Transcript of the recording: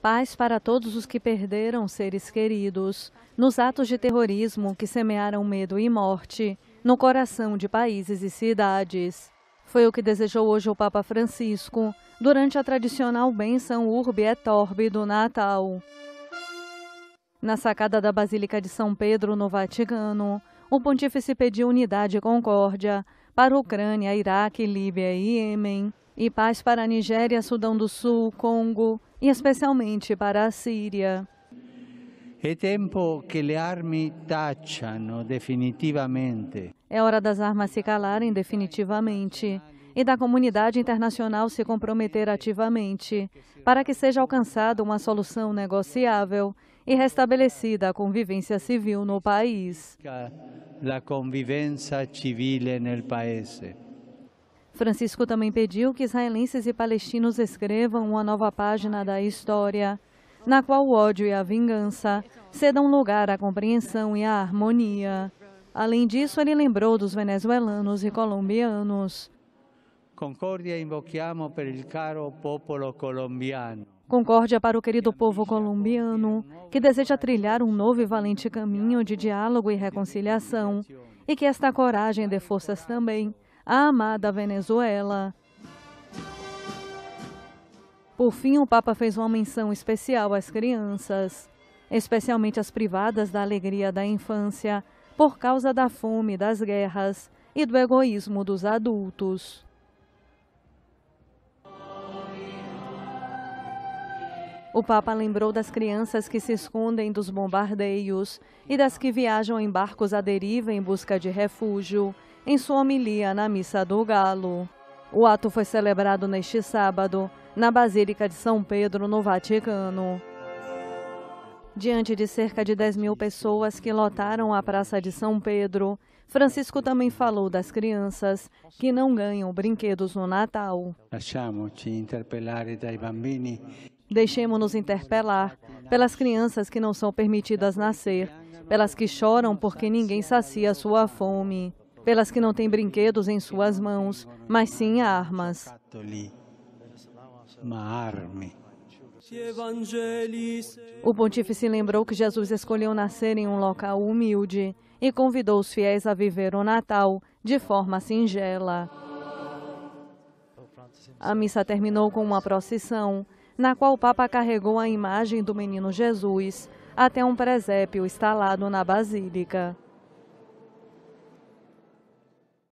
Paz para todos os que perderam seres queridos, nos atos de terrorismo que semearam medo e morte, no coração de países e cidades. Foi o que desejou hoje o Papa Francisco, durante a tradicional benção Urbi et Orbi do Natal. Na sacada da Basílica de São Pedro, no Vaticano, o pontífice pediu unidade e concórdia para Ucrânia, Iraque, Líbia e Iêmen, e paz para Nigéria, Sudão do Sul, Congo, e especialmente para a Síria. É tempo que le armi tacciano definitivamente. É hora das armas se calarem definitivamente e da comunidade internacional se comprometer ativamente para que seja alcançada uma solução negociável e restabelecida a convivência civil no país. La paese. Francisco também pediu que israelenses e palestinos escrevam uma nova página da história, na qual o ódio e a vingança cedam lugar à compreensão e à harmonia. Além disso, ele lembrou dos venezuelanos e colombianos. Concórdia invocamos para o caro povo colombiano. Concórdia para o querido povo colombiano, que deseja trilhar um novo e valente caminho de diálogo e reconciliação, e que esta coragem dê forças também a amada Venezuela. Por fim, o Papa fez uma menção especial às crianças, especialmente as privadas da alegria da infância, por causa da fome, das guerras e do egoísmo dos adultos. O Papa lembrou das crianças que se escondem dos bombardeios e das que viajam em barcos à deriva em busca de refúgio em sua homilia na Missa do Galo. O ato foi celebrado neste sábado, na Basílica de São Pedro, no Vaticano. Diante de cerca de 10 mil pessoas que lotaram a Praça de São Pedro, Francisco também falou das crianças que não ganham brinquedos no Natal. Deixemos-nos interpelar pelas crianças que não são permitidas nascer, pelas que choram porque ninguém sacia sua fome pelas que não têm brinquedos em suas mãos, mas sim armas. O pontífice lembrou que Jesus escolheu nascer em um local humilde e convidou os fiéis a viver o Natal de forma singela. A missa terminou com uma procissão, na qual o Papa carregou a imagem do menino Jesus até um presépio instalado na Basílica.